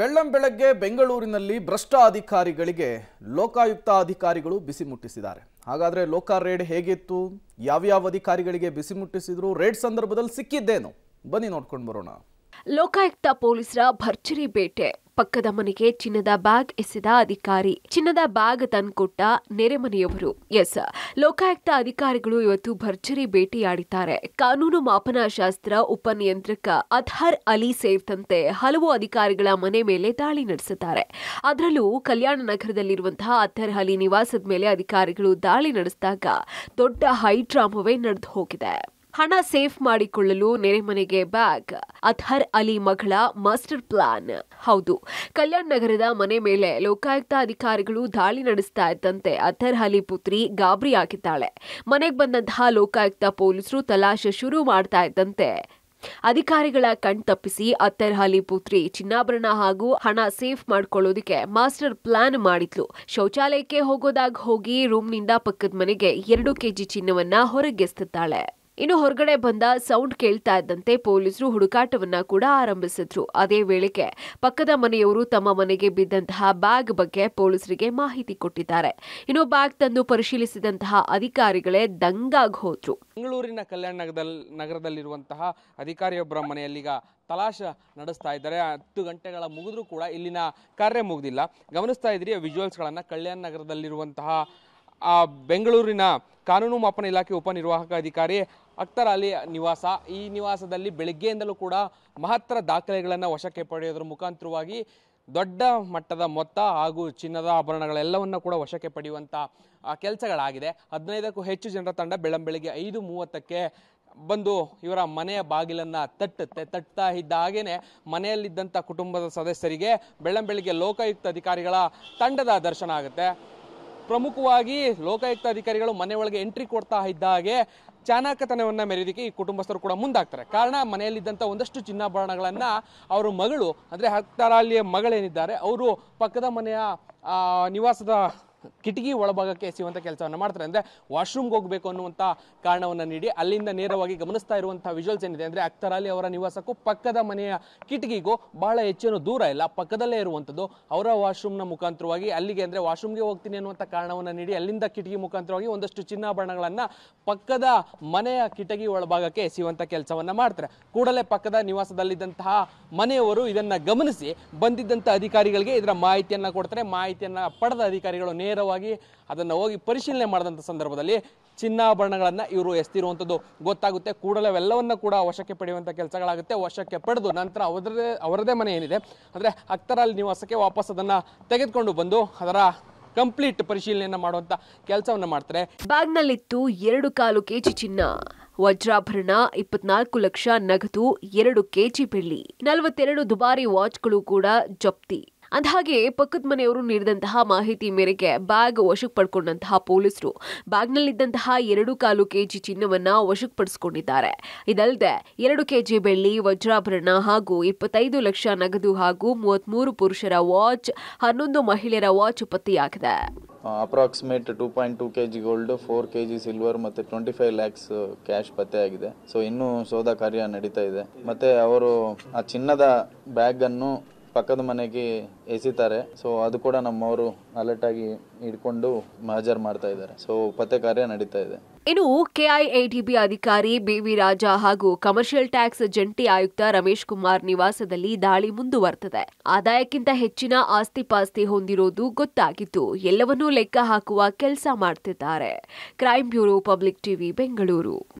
ಬೆಳ್ಳಂ ಬೆಳಗ್ಗೆ ಬೆಂಗಳೂರಿನಲ್ಲಿ ಭ್ರಷ್ಟ ಅಧಿಕಾರಿಗಳಿಗೆ ಲೋಕಾಯುಕ್ತ ಅಧಿಕಾರಿಗಳು ಬಿಸಿ ಮುಟ್ಟಿಸಿದ್ದಾರೆ ಹಾಗಾದರೆ ಲೋಕ ರೇಡ್ ಹೇಗಿತ್ತು ಯಾವ್ಯಾವ ಅಧಿಕಾರಿಗಳಿಗೆ ಬಿಸಿ ಮುಟ್ಟಿಸಿದ್ರು ರೇಡ್ ಸಂದರ್ಭದಲ್ಲಿ ಸಿಕ್ಕಿದ್ದೇನು ಬನ್ನಿ ನೋಡ್ಕೊಂಡು ಬರೋಣ ಲೋಕಾಯುಕ್ತ ಪೊಲೀಸರ ಭರ್ಜರಿ ಬೇಟೆ ಪಕ್ಕದ ಮನೆಗೆ ಚಿನ್ನದ ಬ್ಯಾಗ್ ಎಸೆದ ಅಧಿಕಾರಿ ಚಿನ್ನದ ಬ್ಯಾಗ್ ತಂದುಕೊಟ್ಟ ನೆರೆಮನೆಯವರು ಎಸ್ ಲೋಕಾಯುಕ್ತ ಅಧಿಕಾರಿಗಳು ಇವತ್ತು ಭರ್ಜರಿ ಭೇಟಿಯಾಡಿದ್ದಾರೆ ಕಾನೂನು ಮಾಪನ ಶಾಸ್ತ್ರ ಉಪನಿಯಂತ್ರಕ ಅಧರ್ ಅಲಿ ಸೇರಿದಂತೆ ಹಲವು ಅಧಿಕಾರಿಗಳ ಮನೆ ಮೇಲೆ ದಾಳಿ ನಡೆಸಿದ್ದಾರೆ ಅದರಲ್ಲೂ ಕಲ್ಯಾಣ ನಗರದಲ್ಲಿರುವಂತಹ ಅಥರ್ ಅಲಿ ನಿವಾಸದ ಮೇಲೆ ಅಧಿಕಾರಿಗಳು ದಾಳಿ ನಡೆಸಿದಾಗ ದೊಡ್ಡ ಹೈಡ್ರಾಮವೇ ನಡೆದು ಹೋಗಿದೆ ಹಣ ಸೇಫ್ ಮಾಡಿಕೊಳ್ಳಲು ನೆರೆಮನೆಗೆ ಬ್ಯಾಗ್ ಅಥರ್ ಅಲಿ ಮಗಳ ಮಾಸ್ಟರ್ ಪ್ಲಾನ್ ಹೌದು ಕಲ್ಯಾಣ್ ನಗರದ ಮನೆ ಮೇಲೆ ಲೋಕಾಯುಕ್ತ ಅಧಿಕಾರಿಗಳು ದಾಳಿ ನಡೆಸ್ತಾ ಇದ್ದಂತೆ ಅಥರ್ ಅಲಿ ಪುತ್ರಿ ಗಾಬರಿ ಹಾಕಿದ್ದಾಳೆ ಮನೆಗೆ ಬಂದಂತಹ ಲೋಕಾಯುಕ್ತ ಪೊಲೀಸರು ತಲಾಶೆ ಶುರು ಮಾಡ್ತಾ ಇದ್ದಂತೆ ಅಧಿಕಾರಿಗಳ ತಪ್ಪಿಸಿ ಅತ್ತರ್ ಅಲಿ ಪುತ್ರಿ ಚಿನ್ನಾಭರಣ ಹಾಗೂ ಹಣ ಸೇಫ್ ಮಾಡ್ಕೊಳ್ಳೋದಕ್ಕೆ ಮಾಸ್ಟರ್ ಪ್ಲಾನ್ ಮಾಡಿದ್ಲು ಶೌಚಾಲಯಕ್ಕೆ ಹೋಗೋದಾಗ ಹೋಗಿ ರೂಮ್ನಿಂದ ಪಕ್ಕದ ಮನೆಗೆ ಎರಡು ಕೆಜಿ ಚಿನ್ನವನ್ನ ಹೊರಗೆಸ್ತಿದ್ದಾಳೆ ಇನ್ನು ಹೊರಗಡೆ ಬಂದ ಸೌಂಡ್ ಕೇಳ್ತಾ ಇದ್ದಂತೆ ಪೊಲೀಸರು ಹುಡುಕಾಟವನ್ನ ಕೂಡ ಆರಂಭಿಸಿದ್ರು ಅದೇ ವೇಳೆಗೆ ಪಕ್ಕದ ಮನೆಯವರು ತಮ್ಮ ಮನೆಗೆ ಬಿದ್ದಂತಹ ಬ್ಯಾಗ್ ಬಗ್ಗೆ ಪೊಲೀಸರಿಗೆ ಮಾಹಿತಿ ಕೊಟ್ಟಿದ್ದಾರೆ ಇನ್ನು ಬ್ಯಾಗ್ ತಂದು ಪರಿಶೀಲಿಸಿದಂತಹ ಅಧಿಕಾರಿಗಳೇ ದಂಗಾಗಿ ಹೋದ್ರು ಬೆಂಗಳೂರಿನ ಕಲ್ಯಾಣ ನಗರದಲ್ಲಿ ನಗರದಲ್ಲಿರುವಂತಹ ಅಧಿಕಾರಿಯೊಬ್ಬರ ಈಗ ತಲಾಶ ನಡೆಸ್ತಾ ಇದ್ದಾರೆ ಹತ್ತು ಗಂಟೆಗಳ ಮುಗಿದ್ರೂ ಕೂಡ ಇಲ್ಲಿನ ಕಾರ್ಯ ಮುಗಿದಿಲ್ಲ ಗಮನಿಸ್ತಾ ಇದ್ರಿ ವಿಜುವಲ್ಸ್ಗಳನ್ನು ಕಲ್ಯಾಣ ನಗರದಲ್ಲಿರುವಂತಹ ಬೆಂಗಳೂರಿನ ಕಾನೂನು ಮಾಪನ ಇಲಾಖೆ ಉಪನಿರ್ವಾಹಕ ಅಧಿಕಾರಿ ಅಖ್ತರ್ ಅಲಿ ನಿವಾಸ ಈ ನಿವಾಸದಲ್ಲಿ ಬೆಳಗ್ಗೆಯಿಂದಲೂ ಕೂಡ ಮಹತ್ತರ ದಾಖಲೆಗಳನ್ನು ವಶಕ್ಕೆ ಪಡೆಯೋದ್ರ ಮುಖಾಂತರವಾಗಿ ದೊಡ್ಡ ಮಟ್ಟದ ಮೊತ್ತ ಹಾಗೂ ಚಿನ್ನದ ಆಭರಣಗಳೆಲ್ಲವನ್ನು ಕೂಡ ವಶಕ್ಕೆ ಪಡೆಯುವಂಥ ಕೆಲಸಗಳಾಗಿದೆ ಹದಿನೈದಕ್ಕೂ ಹೆಚ್ಚು ಜನರ ತಂಡ ಬೆಳಂಬೆಳಿಗ್ಗೆ ಐದು ಮೂವತ್ತಕ್ಕೆ ಬಂದು ಇವರ ಮನೆಯ ಬಾಗಿಲನ್ನು ತಟ್ಟುತ್ತೆ ತಟ್ತಾ ಇದ್ದ ಹಾಗೆಯೇ ಮನೆಯಲ್ಲಿದ್ದಂಥ ಕುಟುಂಬದ ಸದಸ್ಯರಿಗೆ ಬೆಳ್ಳಂಬೆಳಿಗ್ಗೆ ಲೋಕಾಯುಕ್ತ ಅಧಿಕಾರಿಗಳ ತಂಡದ ದರ್ಶನ ಆಗುತ್ತೆ ಪ್ರಮುಖವಾಗಿ ಲೋಕಾಯುಕ್ತ ಅಧಿಕಾರಿಗಳು ಮನೆ ಒಳಗೆ ಎಂಟ್ರಿ ಕೊಡ್ತಾ ಇದ್ದ ಹಾಗೆ ಚಾಣಾಕತನವನ್ನು ಮೆರೆಯೋದಕ್ಕೆ ಈ ಕುಟುಂಬಸ್ಥರು ಕೂಡ ಮುಂದಾಗ್ತಾರೆ ಕಾರಣ ಮನೆಯಲ್ಲಿದ್ದಂಥ ಒಂದಷ್ಟು ಚಿನ್ನಾಭರಣಗಳನ್ನು ಅವರ ಮಗಳು ಅಂದರೆ ಹತ್ತರಾಲಿಯ ಮಗಳೇನಿದ್ದಾರೆ ಅವರು ಪಕ್ಕದ ಮನೆಯ ನಿವಾಸದ ಕಿಟಕಿ ಒಳಭಾಗಕ್ಕೆ ಎಸೆಯುವಂಥ ಕೆಲಸವನ್ನು ಮಾಡ್ತಾರೆ ಅಂದರೆ ವಾಶ್ರೂಮ್ಗೆ ಹೋಗಬೇಕು ಅನ್ನುವಂಥ ಕಾರಣವನ್ನು ನೀಡಿ ಅಲ್ಲಿಂದ ನೇರವಾಗಿ ಗಮನಿಸ್ತಾ ಇರುವಂಥ ವಿಜುವಲ್ಸ್ ಏನಿದೆ ಅಂದರೆ ಅಖ್ತರ್ ಅಲ್ಲಿ ಅವರ ನಿವಾಸಕ್ಕೂ ಪಕ್ಕದ ಮನೆಯ ಕಿಟಕಿಗೂ ಬಹಳ ಹೆಚ್ಚೇನು ದೂರ ಇಲ್ಲ ಪಕ್ಕದಲ್ಲೇ ಇರುವಂಥದ್ದು ಅವರ ವಾಶ್ರೂಮ್ನ ಮುಖಾಂತರವಾಗಿ ಅಲ್ಲಿಗೆ ಅಂದರೆ ವಾಶ್ರೂಮ್ಗೆ ಹೋಗ್ತೀನಿ ಅನ್ನುವಂಥ ಕಾರಣವನ್ನು ನೀಡಿ ಅಲ್ಲಿಂದ ಕಿಟಕಿ ಮುಖಾಂತರವಾಗಿ ಒಂದಷ್ಟು ಚಿನ್ನಾಭರಣಗಳನ್ನು ಪಕ್ಕದ ಮನೆಯ ಕಿಟಕಿ ಒಳಭಾಗಕ್ಕೆ ಎಸೆಯುವಂಥ ಕೆಲಸವನ್ನು ಮಾಡ್ತಾರೆ ಕೂಡಲೇ ಪಕ್ಕದ ನಿವಾಸದಲ್ಲಿದ್ದಂತಹ ಮನೆಯವರು ಇದನ್ನು ಗಮನಿಸಿ ಬಂದಿದ್ದಂಥ ಅಧಿಕಾರಿಗಳಿಗೆ ಇದರ ಮಾಹಿತಿಯನ್ನು ಕೊಡ್ತಾರೆ ಮಾಹಿತಿಯನ್ನು ಪಡೆದ ಅಧಿಕಾರಿಗಳು ನೇರವಾಗಿ ಅದನ್ನು ಹೋಗಿ ಪರಿಶೀಲನೆ ಮಾಡಿದಂಥ ಸಂದರ್ಭದಲ್ಲಿ ಚಿನ್ನಾಭರಣಗಳನ್ನು ಇವರು ಎಸ್ತಿರುವಂಥದ್ದು ಗೊತ್ತಾಗುತ್ತೆ ಕೂಡಲೇ ಅವೆಲ್ಲವನ್ನು ಕೂಡ ವಶಕ್ಕೆ ಪಡೆಯುವಂಥ ಕೆಲಸಗಳಾಗುತ್ತೆ ವಶಕ್ಕೆ ಪಡೆದು ನಂತರ ಅವರದೇ ಅವರದೇ ಮನೆ ಏನಿದೆ ಅಂದರೆ ಅಕ್ತರಾಲ್ ನಿವಾಸಕ್ಕೆ ವಾಪಸ್ ಅದನ್ನು ತೆಗೆದುಕೊಂಡು ಬಂದು ಅದರ ಕಂಪ್ಲೀಟ್ ಪರಿಶೀಲನೆಯನ್ನು ಮಾಡುವಂಥ ಕೆಲಸವನ್ನು ಮಾಡ್ತಾರೆ ಬ್ಯಾಗ್ನಲ್ಲಿತ್ತು ಎರಡು ಕಾಲು ಕೆಜಿ ಚಿನ್ನ ವಜ್ರಾಭರಣ ಇಪ್ಪತ್ನಾಲ್ಕು ಲಕ್ಷ ನಗದು ಎರಡು ಕೆಜಿ ಬೆಳ್ಳಿ ನಲವತ್ತೆರಡು ದುಬಾರಿ ವಾಚ್ಗಳು ಕೂಡ ಜಪ್ತಿ ಅಂದಹಾಗೆ ಪಕ್ಕದ ಮನೆಯವರು ನೀಡಿದಂತಹ ಮಾಹಿತಿ ಮೇರೆಗೆ ಬ್ಯಾಗ್ ವಶಕ್ಕೆ ಪಡ್ಕೊಂಡಂತಹ ಪೊಲೀಸರು ಬ್ಯಾಗ್ನಲ್ಲಿದ್ದಂತಹ ಎರಡು ಕಾಲು ಕೆಜಿ ಚಿನ್ನವನ್ನ ವಶಕ್ಕೆ ಪಡಿಸಿಕೊಂಡಿದ್ದಾರೆ ಇದಲ್ಲದೆ ಎರಡು ಕೆಜಿ ಬೆಳ್ಳಿ ವಜ್ರಾಭರಣ ಹಾಗೂ ಇಪ್ಪತ್ತೈದು ಲಕ್ಷ ನಗದು ಹಾಗೂ ಮೂವತ್ಮೂರು ಪುರುಷರ ವಾಚ್ ಹನ್ನೊಂದು ಮಹಿಳೆಯರ ವಾಚ್ ಪತ್ತೆಯಾಗಿದೆ approximate two point two K G gold four K G silver ಮತ್ತು ಟ್ವೆಂಟಿ ಫೈವ್ ಲ್ಯಾಕ್ಸ್ ಕ್ಯಾಶ್ ಪತ್ತೆಯಾಗಿದೆ ಸೊ ಇನ್ನೂ ಶೋಧ ಕಾರ್ಯ ನಡೀತಾ ಇದೆ ಮತ್ತು ಅವರು ಆ ಚಿನ್ನದ ಬ್ಯಾಗನ್ನು ಪಕ್ಕದ ಮನೆಗೆ ಎಸಿತಾರೆ ಸೊ ಅದು ಕೂಡ ನಮ್ಮವರು ಅಲರ್ಟ್ ಆಗಿ ಇಟ್ಕೊಂಡು ಮಹಜರ್ ಮಾಡ್ತಾ ಇದ್ದಾರೆ ಸೊ ಪತ್ತೆ ಕಾರ್ಯ ನಡೀತಾ ಇದೆ ಇನ್ನು ಅಧಿಕಾರಿ ಬಿವಿ ರಾಜ ಹಾಗೂ ಕಮರ್ಷಿಯಲ್ ಟ್ಯಾಕ್ಸ್ ಜಂಟಿ ಆಯುಕ್ತ ರಮೇಶ್ ಕುಮಾರ್ ನಿವಾಸದಲ್ಲಿ ದಾಳಿ ಮುಂದುವರೆದಿದೆ ಆದಾಯಕ್ಕಿಂತ ಹೆಚ್ಚಿನ ಆಸ್ತಿ ಪಾಸ್ತಿ ಹೊಂದಿರೋದು ಗೊತ್ತಾಗಿತ್ತು ಎಲ್ಲವನ್ನೂ ಲೆಕ್ಕ ಹಾಕುವ ಕೆಲಸ ಮಾಡ್ತಿದ್ದಾರೆ crime bureau public TV Bengaluru